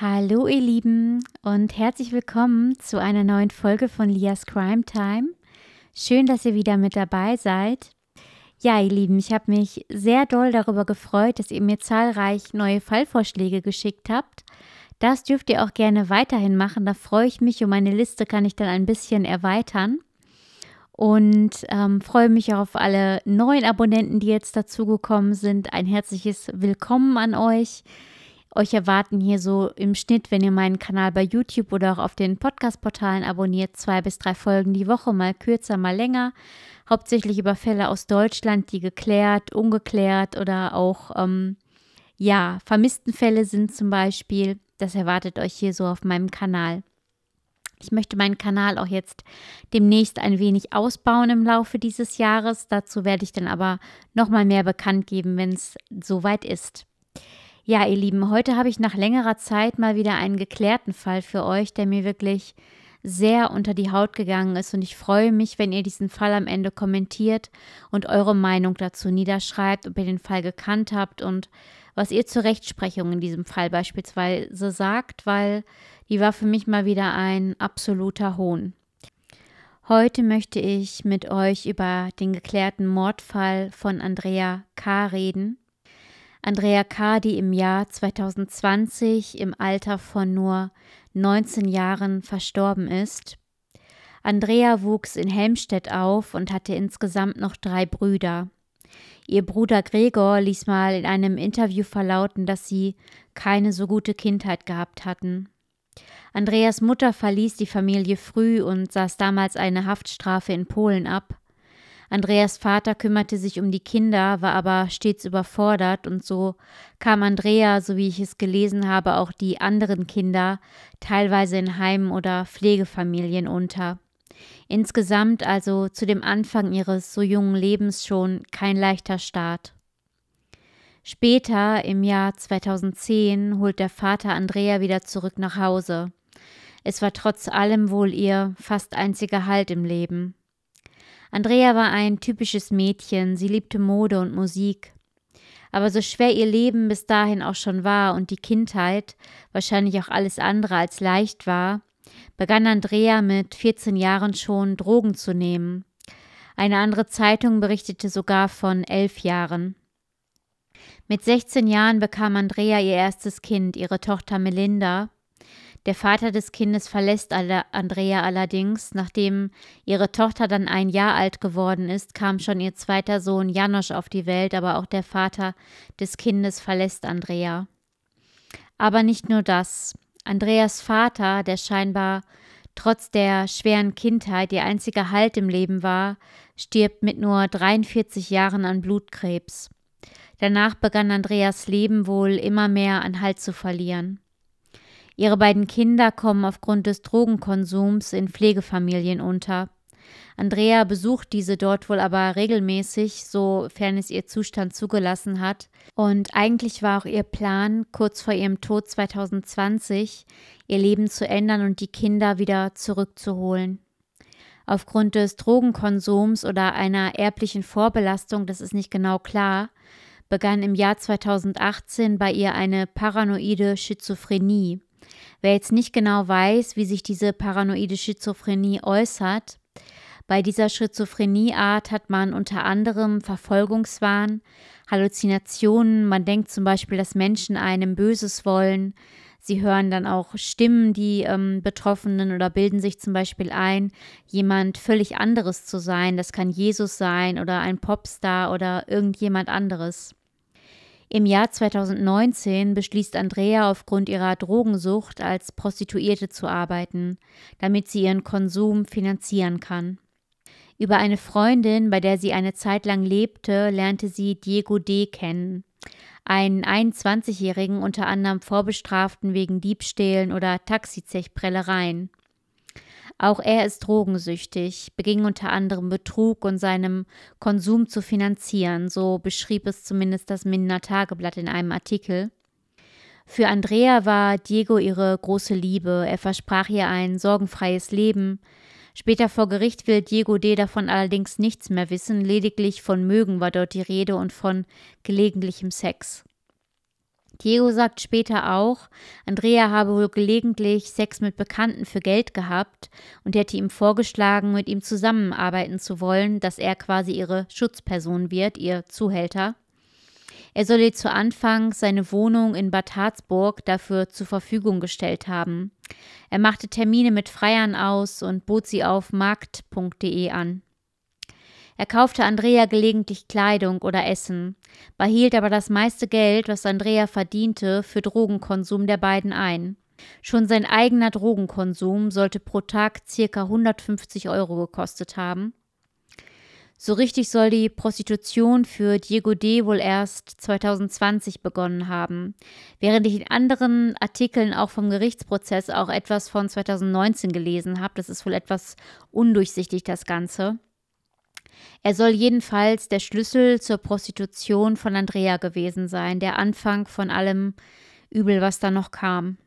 Hallo ihr Lieben und herzlich willkommen zu einer neuen Folge von Lias Crime Time. Schön, dass ihr wieder mit dabei seid. Ja, ihr Lieben, ich habe mich sehr doll darüber gefreut, dass ihr mir zahlreich neue Fallvorschläge geschickt habt. Das dürft ihr auch gerne weiterhin machen, da freue ich mich und meine Liste kann ich dann ein bisschen erweitern. Und ähm, freue mich auch auf alle neuen Abonnenten, die jetzt dazugekommen sind. Ein herzliches Willkommen an euch. Euch erwarten hier so im Schnitt, wenn ihr meinen Kanal bei YouTube oder auch auf den Podcast-Portalen abonniert, zwei bis drei Folgen die Woche, mal kürzer, mal länger. Hauptsächlich über Fälle aus Deutschland, die geklärt, ungeklärt oder auch, ähm, ja, Vermisstenfälle sind zum Beispiel. Das erwartet euch hier so auf meinem Kanal. Ich möchte meinen Kanal auch jetzt demnächst ein wenig ausbauen im Laufe dieses Jahres. Dazu werde ich dann aber nochmal mehr bekannt geben, wenn es soweit ist. Ja, ihr Lieben, heute habe ich nach längerer Zeit mal wieder einen geklärten Fall für euch, der mir wirklich sehr unter die Haut gegangen ist und ich freue mich, wenn ihr diesen Fall am Ende kommentiert und eure Meinung dazu niederschreibt, ob ihr den Fall gekannt habt und was ihr zur Rechtsprechung in diesem Fall beispielsweise sagt, weil die war für mich mal wieder ein absoluter Hohn. Heute möchte ich mit euch über den geklärten Mordfall von Andrea K. reden. Andrea K., die im Jahr 2020 im Alter von nur 19 Jahren verstorben ist. Andrea wuchs in Helmstedt auf und hatte insgesamt noch drei Brüder. Ihr Bruder Gregor ließ mal in einem Interview verlauten, dass sie keine so gute Kindheit gehabt hatten. Andreas Mutter verließ die Familie früh und saß damals eine Haftstrafe in Polen ab. Andreas Vater kümmerte sich um die Kinder, war aber stets überfordert und so kam Andrea, so wie ich es gelesen habe, auch die anderen Kinder teilweise in Heimen oder Pflegefamilien unter. Insgesamt also zu dem Anfang ihres so jungen Lebens schon kein leichter Start. Später, im Jahr 2010, holt der Vater Andrea wieder zurück nach Hause. Es war trotz allem wohl ihr fast einziger Halt im Leben. Andrea war ein typisches Mädchen, sie liebte Mode und Musik. Aber so schwer ihr Leben bis dahin auch schon war und die Kindheit, wahrscheinlich auch alles andere als leicht war, begann Andrea mit 14 Jahren schon Drogen zu nehmen. Eine andere Zeitung berichtete sogar von elf Jahren. Mit 16 Jahren bekam Andrea ihr erstes Kind, ihre Tochter Melinda, der Vater des Kindes verlässt Andrea allerdings. Nachdem ihre Tochter dann ein Jahr alt geworden ist, kam schon ihr zweiter Sohn Janosch auf die Welt, aber auch der Vater des Kindes verlässt Andrea. Aber nicht nur das. Andreas Vater, der scheinbar trotz der schweren Kindheit ihr einziger Halt im Leben war, stirbt mit nur 43 Jahren an Blutkrebs. Danach begann Andreas Leben wohl immer mehr an Halt zu verlieren. Ihre beiden Kinder kommen aufgrund des Drogenkonsums in Pflegefamilien unter. Andrea besucht diese dort wohl aber regelmäßig, sofern es ihr Zustand zugelassen hat. Und eigentlich war auch ihr Plan, kurz vor ihrem Tod 2020 ihr Leben zu ändern und die Kinder wieder zurückzuholen. Aufgrund des Drogenkonsums oder einer erblichen Vorbelastung, das ist nicht genau klar, begann im Jahr 2018 bei ihr eine paranoide Schizophrenie. Wer jetzt nicht genau weiß, wie sich diese paranoide Schizophrenie äußert, bei dieser Schizophrenieart hat man unter anderem Verfolgungswahn, Halluzinationen, man denkt zum Beispiel, dass Menschen einem Böses wollen, Sie hören dann auch Stimmen, die ähm, Betroffenen oder bilden sich zum Beispiel ein, jemand völlig anderes zu sein. Das kann Jesus sein oder ein Popstar oder irgendjemand anderes. Im Jahr 2019 beschließt Andrea aufgrund ihrer Drogensucht als Prostituierte zu arbeiten, damit sie ihren Konsum finanzieren kann. Über eine Freundin, bei der sie eine Zeit lang lebte, lernte sie Diego D. kennen, einen 21-Jährigen unter anderem Vorbestraften wegen Diebstählen oder Taxizechprellereien. Auch er ist drogensüchtig, beging unter anderem Betrug und seinem Konsum zu finanzieren, so beschrieb es zumindest das Minder Tageblatt in einem Artikel. Für Andrea war Diego ihre große Liebe, er versprach ihr ein sorgenfreies Leben. Später vor Gericht will Diego D. davon allerdings nichts mehr wissen, lediglich von Mögen war dort die Rede und von gelegentlichem Sex. Diego sagt später auch, Andrea habe wohl gelegentlich Sex mit Bekannten für Geld gehabt und hätte ihm vorgeschlagen, mit ihm zusammenarbeiten zu wollen, dass er quasi ihre Schutzperson wird, ihr Zuhälter. Er solle zu Anfang seine Wohnung in Bad Harzburg dafür zur Verfügung gestellt haben. Er machte Termine mit Freiern aus und bot sie auf markt.de an. Er kaufte Andrea gelegentlich Kleidung oder Essen, behielt aber das meiste Geld, was Andrea verdiente, für Drogenkonsum der beiden ein. Schon sein eigener Drogenkonsum sollte pro Tag circa 150 Euro gekostet haben. So richtig soll die Prostitution für Diego D. wohl erst 2020 begonnen haben, während ich in anderen Artikeln auch vom Gerichtsprozess auch etwas von 2019 gelesen habe. Das ist wohl etwas undurchsichtig, das Ganze. Er soll jedenfalls der Schlüssel zur Prostitution von Andrea gewesen sein, der Anfang von allem Übel, was da noch kam.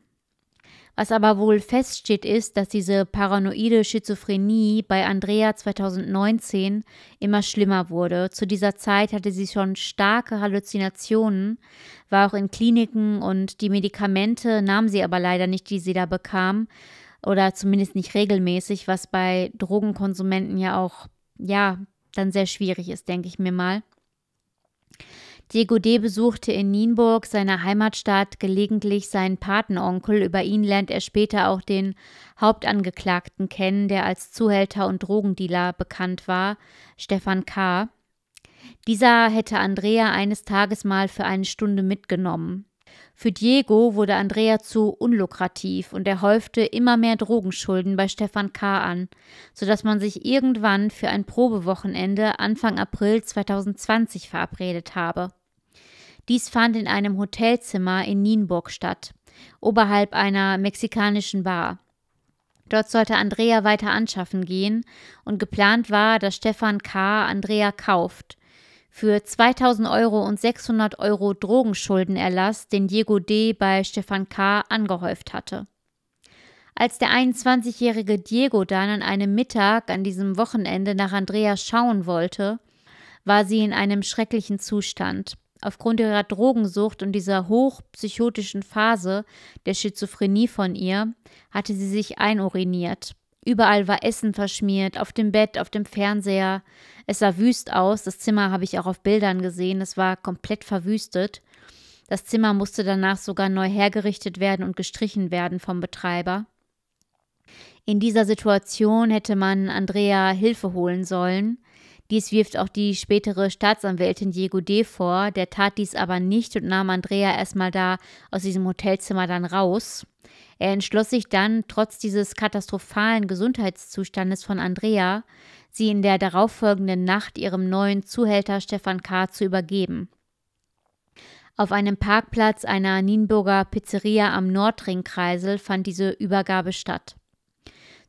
Was aber wohl feststeht, ist, dass diese paranoide Schizophrenie bei Andrea 2019 immer schlimmer wurde. Zu dieser Zeit hatte sie schon starke Halluzinationen, war auch in Kliniken und die Medikamente nahm sie aber leider nicht, die sie da bekam, oder zumindest nicht regelmäßig, was bei Drogenkonsumenten ja auch ja dann sehr schwierig ist, denke ich mir mal. Diego D. besuchte in Nienburg, seiner Heimatstadt, gelegentlich seinen Patenonkel. Über ihn lernt er später auch den Hauptangeklagten kennen, der als Zuhälter und Drogendealer bekannt war, Stefan K. Dieser hätte Andrea eines Tages mal für eine Stunde mitgenommen. Für Diego wurde Andrea zu unlukrativ und er häufte immer mehr Drogenschulden bei Stefan K. an, sodass man sich irgendwann für ein Probewochenende Anfang April 2020 verabredet habe. Dies fand in einem Hotelzimmer in Nienburg statt, oberhalb einer mexikanischen Bar. Dort sollte Andrea weiter anschaffen gehen und geplant war, dass Stefan K. Andrea kauft – für 2000 Euro und 600 Euro Drogenschuldenerlass, den Diego D. bei Stefan K. angehäuft hatte. Als der 21-jährige Diego dann an einem Mittag an diesem Wochenende nach Andrea schauen wollte, war sie in einem schrecklichen Zustand. Aufgrund ihrer Drogensucht und dieser hochpsychotischen Phase der Schizophrenie von ihr hatte sie sich einuriniert. Überall war Essen verschmiert, auf dem Bett, auf dem Fernseher. Es sah wüst aus, das Zimmer habe ich auch auf Bildern gesehen, es war komplett verwüstet. Das Zimmer musste danach sogar neu hergerichtet werden und gestrichen werden vom Betreiber. In dieser Situation hätte man Andrea Hilfe holen sollen. Dies wirft auch die spätere Staatsanwältin Diego D. vor, der tat dies aber nicht und nahm Andrea erstmal da aus diesem Hotelzimmer dann raus. Er entschloss sich dann, trotz dieses katastrophalen Gesundheitszustandes von Andrea, sie in der darauffolgenden Nacht ihrem neuen Zuhälter Stefan K. zu übergeben. Auf einem Parkplatz einer Nienburger Pizzeria am Nordringkreisel fand diese Übergabe statt.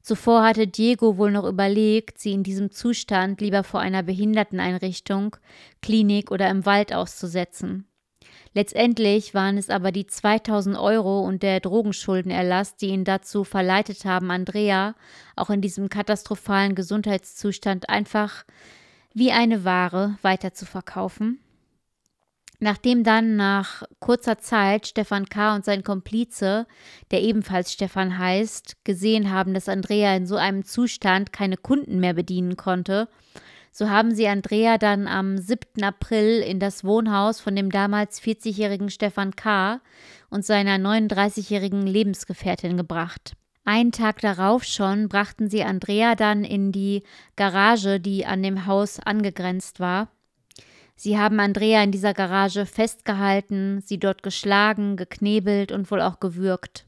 Zuvor hatte Diego wohl noch überlegt, sie in diesem Zustand lieber vor einer Behinderteneinrichtung, Klinik oder im Wald auszusetzen. Letztendlich waren es aber die 2000 Euro und der Drogenschuldenerlass, die ihn dazu verleitet haben, Andrea, auch in diesem katastrophalen Gesundheitszustand, einfach wie eine Ware weiterzuverkaufen Nachdem dann nach kurzer Zeit Stefan K. und sein Komplize, der ebenfalls Stefan heißt, gesehen haben, dass Andrea in so einem Zustand keine Kunden mehr bedienen konnte, so haben sie Andrea dann am 7. April in das Wohnhaus von dem damals 40-jährigen Stefan K. und seiner 39-jährigen Lebensgefährtin gebracht. Einen Tag darauf schon brachten sie Andrea dann in die Garage, die an dem Haus angegrenzt war, Sie haben Andrea in dieser Garage festgehalten, sie dort geschlagen, geknebelt und wohl auch gewürgt.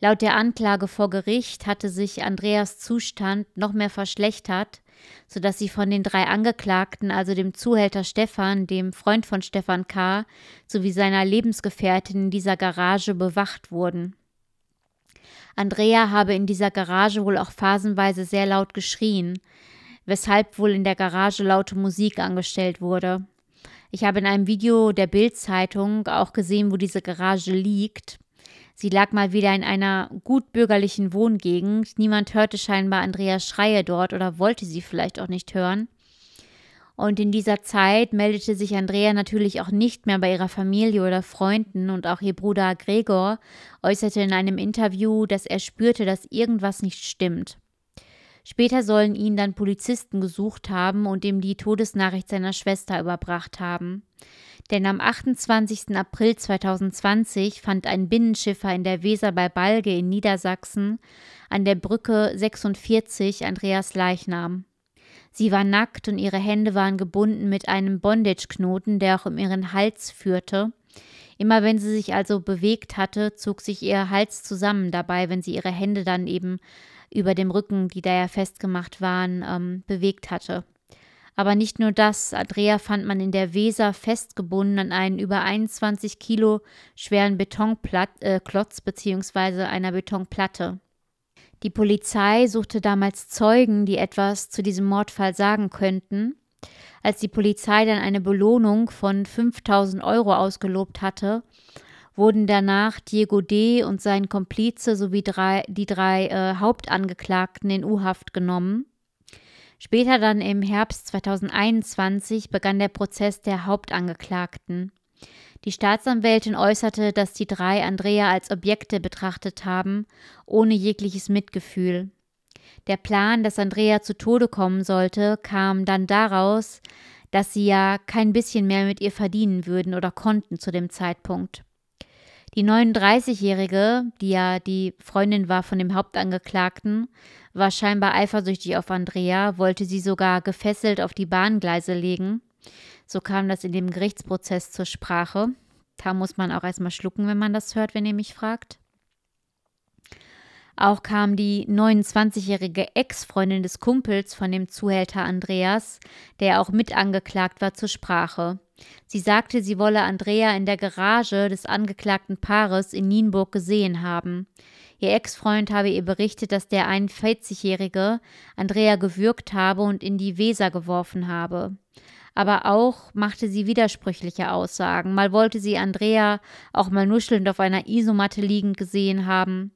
Laut der Anklage vor Gericht hatte sich Andreas Zustand noch mehr verschlechtert, sodass sie von den drei Angeklagten, also dem Zuhälter Stefan, dem Freund von Stefan K. sowie seiner Lebensgefährtin in dieser Garage bewacht wurden. Andrea habe in dieser Garage wohl auch phasenweise sehr laut geschrien weshalb wohl in der Garage laute Musik angestellt wurde. Ich habe in einem Video der Bild-Zeitung auch gesehen, wo diese Garage liegt. Sie lag mal wieder in einer gut bürgerlichen Wohngegend. Niemand hörte scheinbar Andreas Schreie dort oder wollte sie vielleicht auch nicht hören. Und in dieser Zeit meldete sich Andrea natürlich auch nicht mehr bei ihrer Familie oder Freunden und auch ihr Bruder Gregor äußerte in einem Interview, dass er spürte, dass irgendwas nicht stimmt. Später sollen ihn dann Polizisten gesucht haben und ihm die Todesnachricht seiner Schwester überbracht haben. Denn am 28. April 2020 fand ein Binnenschiffer in der Weser bei Balge in Niedersachsen an der Brücke 46 Andreas Leichnam. Sie war nackt und ihre Hände waren gebunden mit einem Bondage-Knoten, der auch um ihren Hals führte. Immer wenn sie sich also bewegt hatte, zog sich ihr Hals zusammen dabei, wenn sie ihre Hände dann eben über dem Rücken, die da ja festgemacht waren, ähm, bewegt hatte. Aber nicht nur das, Andrea fand man in der Weser festgebunden an einen über 21 Kilo schweren Betonklotz äh, bzw. einer Betonplatte. Die Polizei suchte damals Zeugen, die etwas zu diesem Mordfall sagen könnten. Als die Polizei dann eine Belohnung von 5000 Euro ausgelobt hatte, wurden danach Diego D. und sein Komplize sowie drei, die drei äh, Hauptangeklagten in U-Haft genommen. Später dann im Herbst 2021 begann der Prozess der Hauptangeklagten. Die Staatsanwältin äußerte, dass die drei Andrea als Objekte betrachtet haben, ohne jegliches Mitgefühl. Der Plan, dass Andrea zu Tode kommen sollte, kam dann daraus, dass sie ja kein bisschen mehr mit ihr verdienen würden oder konnten zu dem Zeitpunkt. Die 39-Jährige, die ja die Freundin war von dem Hauptangeklagten, war scheinbar eifersüchtig auf Andrea, wollte sie sogar gefesselt auf die Bahngleise legen. So kam das in dem Gerichtsprozess zur Sprache. Da muss man auch erstmal schlucken, wenn man das hört, wenn ihr mich fragt. Auch kam die 29-jährige Ex-Freundin des Kumpels von dem Zuhälter Andreas, der auch mit angeklagt war, zur Sprache. Sie sagte, sie wolle Andrea in der Garage des angeklagten Paares in Nienburg gesehen haben. Ihr Ex-Freund habe ihr berichtet, dass der 41-jährige Andrea gewürgt habe und in die Weser geworfen habe. Aber auch machte sie widersprüchliche Aussagen. Mal wollte sie Andrea auch mal nuschelnd auf einer Isomatte liegend gesehen haben.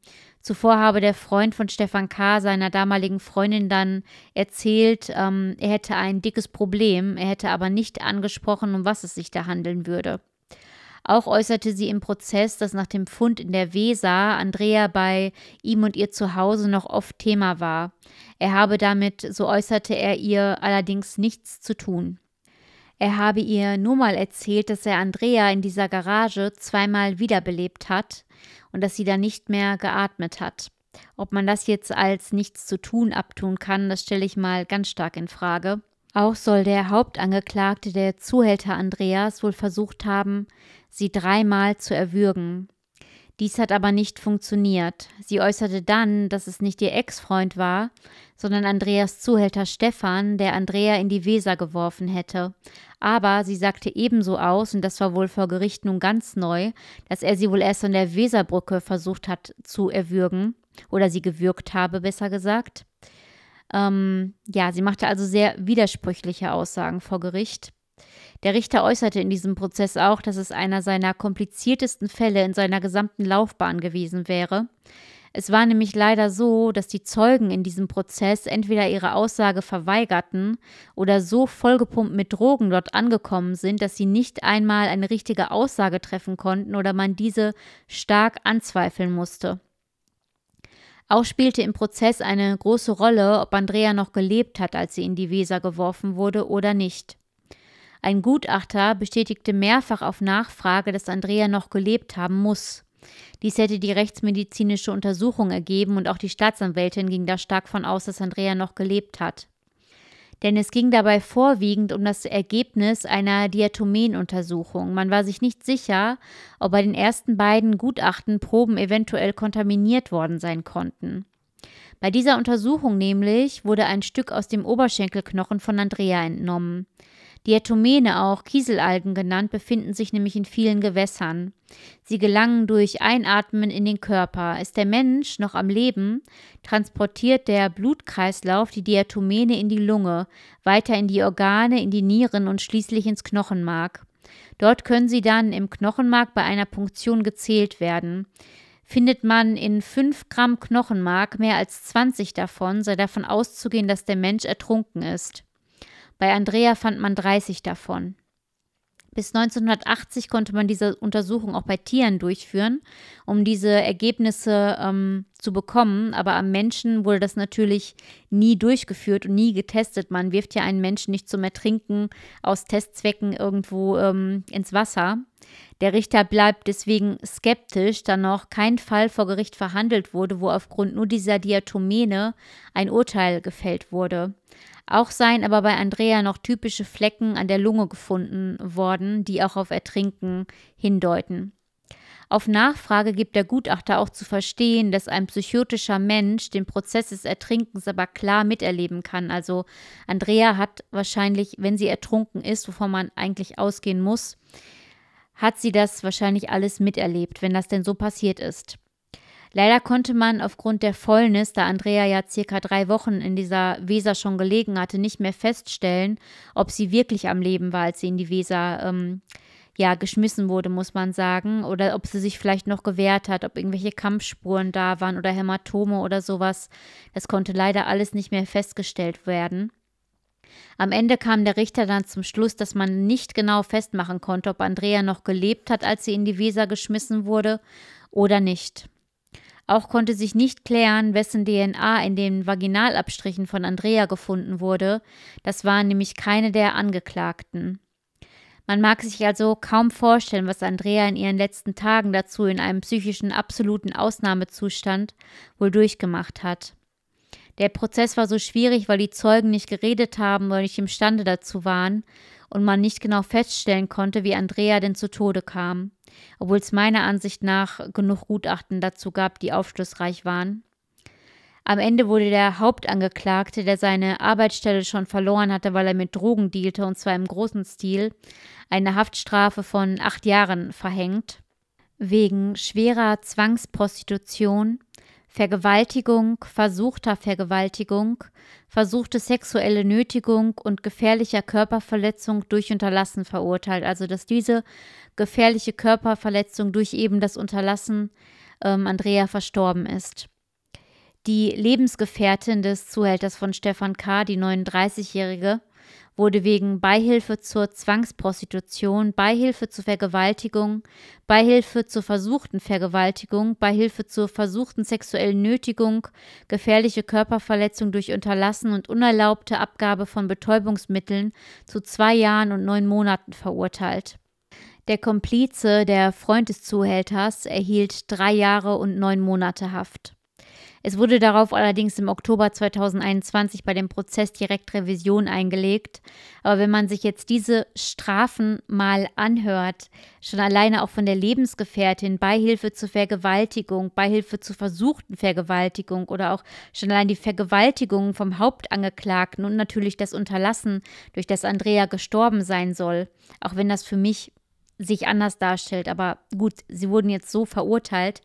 Zuvor habe der Freund von Stefan K. seiner damaligen Freundin dann erzählt, ähm, er hätte ein dickes Problem, er hätte aber nicht angesprochen, um was es sich da handeln würde. Auch äußerte sie im Prozess, dass nach dem Fund in der Weser Andrea bei ihm und ihr Zuhause noch oft Thema war. Er habe damit, so äußerte er ihr, allerdings nichts zu tun. Er habe ihr nur mal erzählt, dass er Andrea in dieser Garage zweimal wiederbelebt hat und dass sie da nicht mehr geatmet hat. Ob man das jetzt als nichts zu tun abtun kann, das stelle ich mal ganz stark in Frage. Auch soll der Hauptangeklagte, der Zuhälter Andreas, wohl versucht haben, sie dreimal zu erwürgen. Dies hat aber nicht funktioniert. Sie äußerte dann, dass es nicht ihr Ex-Freund war, sondern Andreas Zuhälter Stefan, der Andrea in die Weser geworfen hätte. Aber sie sagte ebenso aus, und das war wohl vor Gericht nun ganz neu, dass er sie wohl erst an der Weserbrücke versucht hat zu erwürgen oder sie gewürgt habe, besser gesagt. Ähm, ja, sie machte also sehr widersprüchliche Aussagen vor Gericht. Der Richter äußerte in diesem Prozess auch, dass es einer seiner kompliziertesten Fälle in seiner gesamten Laufbahn gewesen wäre. Es war nämlich leider so, dass die Zeugen in diesem Prozess entweder ihre Aussage verweigerten oder so vollgepumpt mit Drogen dort angekommen sind, dass sie nicht einmal eine richtige Aussage treffen konnten oder man diese stark anzweifeln musste. Auch spielte im Prozess eine große Rolle, ob Andrea noch gelebt hat, als sie in die Weser geworfen wurde oder nicht. Ein Gutachter bestätigte mehrfach auf Nachfrage, dass Andrea noch gelebt haben muss. Dies hätte die rechtsmedizinische Untersuchung ergeben und auch die Staatsanwältin ging da stark von aus, dass Andrea noch gelebt hat. Denn es ging dabei vorwiegend um das Ergebnis einer Diatomenuntersuchung. Man war sich nicht sicher, ob bei den ersten beiden Gutachten Proben eventuell kontaminiert worden sein konnten. Bei dieser Untersuchung nämlich wurde ein Stück aus dem Oberschenkelknochen von Andrea entnommen. Diatomene, auch Kieselalgen genannt, befinden sich nämlich in vielen Gewässern. Sie gelangen durch Einatmen in den Körper. Ist der Mensch noch am Leben, transportiert der Blutkreislauf die Diatomene in die Lunge, weiter in die Organe, in die Nieren und schließlich ins Knochenmark. Dort können sie dann im Knochenmark bei einer Punktion gezählt werden findet man in 5 Gramm Knochenmark mehr als 20 davon, sei davon auszugehen, dass der Mensch ertrunken ist. Bei Andrea fand man 30 davon. Bis 1980 konnte man diese Untersuchung auch bei Tieren durchführen, um diese Ergebnisse ähm, zu bekommen. Aber am Menschen wurde das natürlich nie durchgeführt und nie getestet. Man wirft ja einen Menschen nicht zum Ertrinken aus Testzwecken irgendwo ähm, ins Wasser. Der Richter bleibt deswegen skeptisch, da noch kein Fall vor Gericht verhandelt wurde, wo aufgrund nur dieser Diatomene ein Urteil gefällt wurde. Auch seien aber bei Andrea noch typische Flecken an der Lunge gefunden worden, die auch auf Ertrinken hindeuten. Auf Nachfrage gibt der Gutachter auch zu verstehen, dass ein psychotischer Mensch den Prozess des Ertrinkens aber klar miterleben kann. Also Andrea hat wahrscheinlich, wenn sie ertrunken ist, wovon man eigentlich ausgehen muss, hat sie das wahrscheinlich alles miterlebt, wenn das denn so passiert ist. Leider konnte man aufgrund der Fäulnis, da Andrea ja circa drei Wochen in dieser Weser schon gelegen hatte, nicht mehr feststellen, ob sie wirklich am Leben war, als sie in die Weser ähm, ja, geschmissen wurde, muss man sagen. Oder ob sie sich vielleicht noch gewehrt hat, ob irgendwelche Kampfspuren da waren oder Hämatome oder sowas. Das konnte leider alles nicht mehr festgestellt werden. Am Ende kam der Richter dann zum Schluss, dass man nicht genau festmachen konnte, ob Andrea noch gelebt hat, als sie in die Weser geschmissen wurde oder nicht. Auch konnte sich nicht klären, wessen DNA in den Vaginalabstrichen von Andrea gefunden wurde. Das waren nämlich keine der Angeklagten. Man mag sich also kaum vorstellen, was Andrea in ihren letzten Tagen dazu in einem psychischen absoluten Ausnahmezustand wohl durchgemacht hat. Der Prozess war so schwierig, weil die Zeugen nicht geredet haben oder nicht imstande dazu waren, und man nicht genau feststellen konnte, wie Andrea denn zu Tode kam, obwohl es meiner Ansicht nach genug Gutachten dazu gab, die aufschlussreich waren. Am Ende wurde der Hauptangeklagte, der seine Arbeitsstelle schon verloren hatte, weil er mit Drogen dealte, und zwar im großen Stil, eine Haftstrafe von acht Jahren verhängt, wegen schwerer Zwangsprostitution, Vergewaltigung, versuchter Vergewaltigung, versuchte sexuelle Nötigung und gefährlicher Körperverletzung durch Unterlassen verurteilt. Also dass diese gefährliche Körperverletzung durch eben das Unterlassen ähm, Andrea verstorben ist. Die Lebensgefährtin des Zuhälters von Stefan K., die 39-Jährige, wurde wegen Beihilfe zur Zwangsprostitution, Beihilfe zur Vergewaltigung, Beihilfe zur versuchten Vergewaltigung, Beihilfe zur versuchten sexuellen Nötigung, gefährliche Körperverletzung durch Unterlassen und unerlaubte Abgabe von Betäubungsmitteln zu zwei Jahren und neun Monaten verurteilt. Der Komplize, der Freund des Zuhälters, erhielt drei Jahre und neun Monate Haft. Es wurde darauf allerdings im Oktober 2021 bei dem Prozess direkt Revision eingelegt. Aber wenn man sich jetzt diese Strafen mal anhört, schon alleine auch von der Lebensgefährtin, Beihilfe zur Vergewaltigung, Beihilfe zur versuchten Vergewaltigung oder auch schon allein die Vergewaltigung vom Hauptangeklagten und natürlich das Unterlassen, durch das Andrea gestorben sein soll, auch wenn das für mich sich anders darstellt. Aber gut, sie wurden jetzt so verurteilt.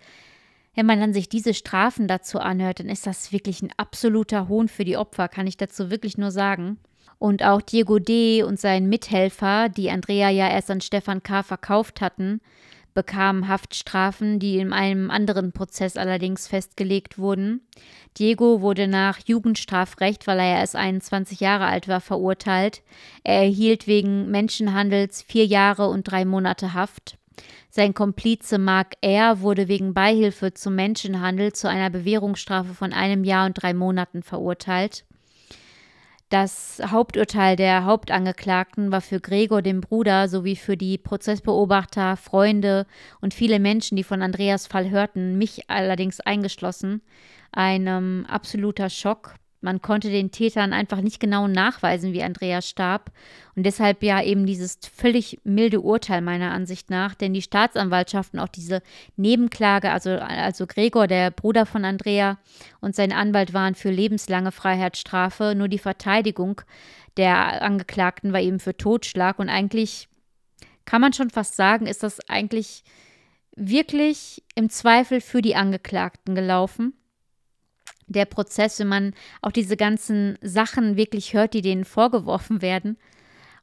Wenn man dann sich diese Strafen dazu anhört, dann ist das wirklich ein absoluter Hohn für die Opfer, kann ich dazu wirklich nur sagen. Und auch Diego D. und sein Mithelfer, die Andrea ja erst an Stefan K. verkauft hatten, bekamen Haftstrafen, die in einem anderen Prozess allerdings festgelegt wurden. Diego wurde nach Jugendstrafrecht, weil er erst 21 Jahre alt war, verurteilt. Er erhielt wegen Menschenhandels vier Jahre und drei Monate Haft. Sein Komplize Mark R. wurde wegen Beihilfe zum Menschenhandel zu einer Bewährungsstrafe von einem Jahr und drei Monaten verurteilt. Das Haupturteil der Hauptangeklagten war für Gregor, den Bruder, sowie für die Prozessbeobachter, Freunde und viele Menschen, die von Andreas Fall hörten, mich allerdings eingeschlossen, ein ähm, absoluter Schock. Man konnte den Tätern einfach nicht genau nachweisen, wie Andrea starb. Und deshalb ja eben dieses völlig milde Urteil meiner Ansicht nach. Denn die Staatsanwaltschaften, auch diese Nebenklage, also, also Gregor, der Bruder von Andrea und sein Anwalt waren für lebenslange Freiheitsstrafe. Nur die Verteidigung der Angeklagten war eben für Totschlag. Und eigentlich kann man schon fast sagen, ist das eigentlich wirklich im Zweifel für die Angeklagten gelaufen der Prozess, wenn man auch diese ganzen Sachen wirklich hört, die denen vorgeworfen werden.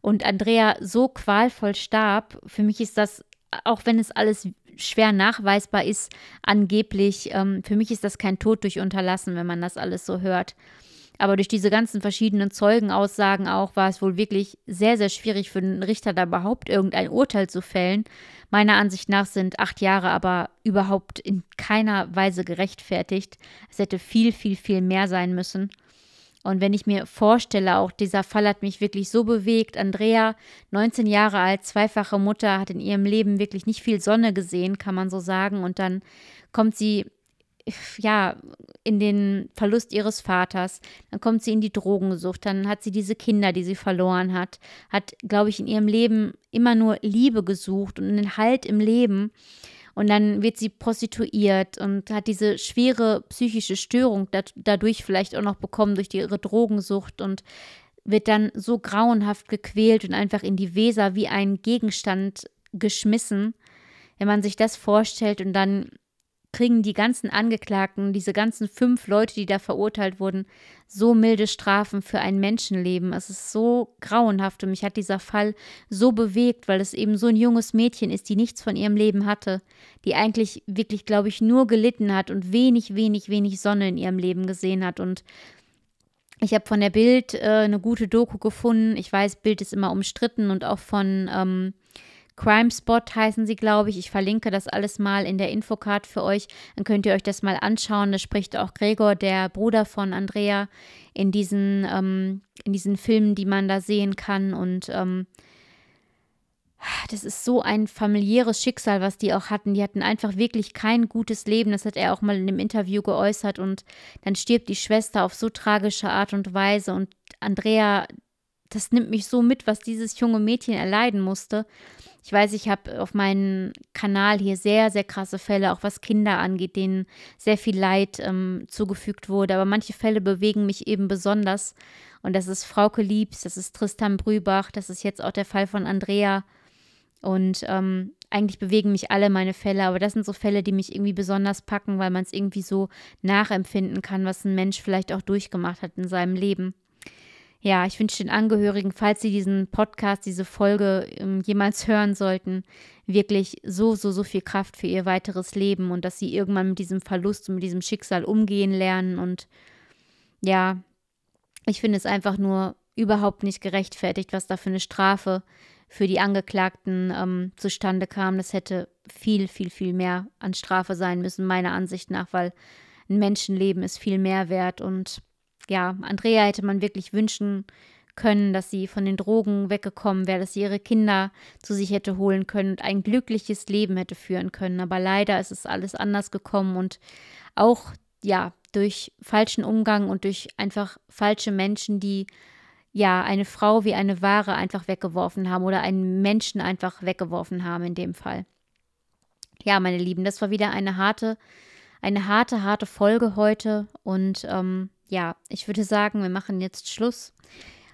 Und Andrea so qualvoll starb, für mich ist das, auch wenn es alles schwer nachweisbar ist, angeblich, ähm, für mich ist das kein Tod durch Unterlassen, wenn man das alles so hört. Aber durch diese ganzen verschiedenen Zeugenaussagen auch war es wohl wirklich sehr, sehr schwierig für einen Richter da überhaupt irgendein Urteil zu fällen. Meiner Ansicht nach sind acht Jahre aber überhaupt in keiner Weise gerechtfertigt. Es hätte viel, viel, viel mehr sein müssen. Und wenn ich mir vorstelle, auch dieser Fall hat mich wirklich so bewegt. Andrea, 19 Jahre alt, zweifache Mutter, hat in ihrem Leben wirklich nicht viel Sonne gesehen, kann man so sagen. Und dann kommt sie ja, in den Verlust ihres Vaters, dann kommt sie in die Drogensucht, dann hat sie diese Kinder, die sie verloren hat, hat, glaube ich, in ihrem Leben immer nur Liebe gesucht und einen Halt im Leben. Und dann wird sie prostituiert und hat diese schwere psychische Störung dadurch vielleicht auch noch bekommen durch ihre Drogensucht und wird dann so grauenhaft gequält und einfach in die Weser wie ein Gegenstand geschmissen. Wenn man sich das vorstellt und dann kriegen die ganzen Angeklagten, diese ganzen fünf Leute, die da verurteilt wurden, so milde Strafen für ein Menschenleben. Es ist so grauenhaft und mich hat dieser Fall so bewegt, weil es eben so ein junges Mädchen ist, die nichts von ihrem Leben hatte, die eigentlich wirklich, glaube ich, nur gelitten hat und wenig, wenig, wenig Sonne in ihrem Leben gesehen hat und ich habe von der Bild äh, eine gute Doku gefunden. Ich weiß, Bild ist immer umstritten und auch von ähm, Crime Spot heißen sie, glaube ich. Ich verlinke das alles mal in der Infocard für euch. Dann könnt ihr euch das mal anschauen. Da spricht auch Gregor, der Bruder von Andrea, in diesen, ähm, in diesen Filmen, die man da sehen kann. Und ähm, das ist so ein familiäres Schicksal, was die auch hatten. Die hatten einfach wirklich kein gutes Leben. Das hat er auch mal in einem Interview geäußert. Und dann stirbt die Schwester auf so tragische Art und Weise. Und Andrea, das nimmt mich so mit, was dieses junge Mädchen erleiden musste. Ich weiß, ich habe auf meinem Kanal hier sehr, sehr krasse Fälle, auch was Kinder angeht, denen sehr viel Leid ähm, zugefügt wurde. Aber manche Fälle bewegen mich eben besonders. Und das ist Frauke Liebs, das ist Tristan Brübach, das ist jetzt auch der Fall von Andrea. Und ähm, eigentlich bewegen mich alle meine Fälle, aber das sind so Fälle, die mich irgendwie besonders packen, weil man es irgendwie so nachempfinden kann, was ein Mensch vielleicht auch durchgemacht hat in seinem Leben ja, ich wünsche den Angehörigen, falls sie diesen Podcast, diese Folge ähm, jemals hören sollten, wirklich so, so, so viel Kraft für ihr weiteres Leben und dass sie irgendwann mit diesem Verlust und mit diesem Schicksal umgehen lernen. Und ja, ich finde es einfach nur überhaupt nicht gerechtfertigt, was da für eine Strafe für die Angeklagten ähm, zustande kam. Das hätte viel, viel, viel mehr an Strafe sein müssen, meiner Ansicht nach, weil ein Menschenleben ist viel mehr wert und ja, Andrea hätte man wirklich wünschen können, dass sie von den Drogen weggekommen wäre, dass sie ihre Kinder zu sich hätte holen können und ein glückliches Leben hätte führen können. Aber leider ist es alles anders gekommen und auch, ja, durch falschen Umgang und durch einfach falsche Menschen, die ja eine Frau wie eine Ware einfach weggeworfen haben oder einen Menschen einfach weggeworfen haben in dem Fall. Ja, meine Lieben, das war wieder eine harte, eine harte, harte Folge heute und ähm, ja, ich würde sagen, wir machen jetzt Schluss.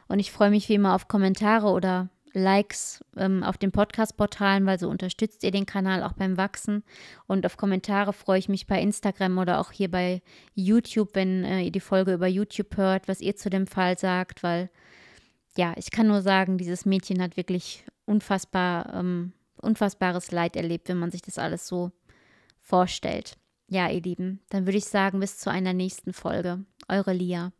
Und ich freue mich wie immer auf Kommentare oder Likes ähm, auf den Podcast-Portalen, weil so unterstützt ihr den Kanal auch beim Wachsen. Und auf Kommentare freue ich mich bei Instagram oder auch hier bei YouTube, wenn äh, ihr die Folge über YouTube hört, was ihr zu dem Fall sagt, weil ja, ich kann nur sagen, dieses Mädchen hat wirklich unfassbar, ähm, unfassbares Leid erlebt, wenn man sich das alles so vorstellt. Ja, ihr Lieben, dann würde ich sagen, bis zu einer nächsten Folge. Eure Lia.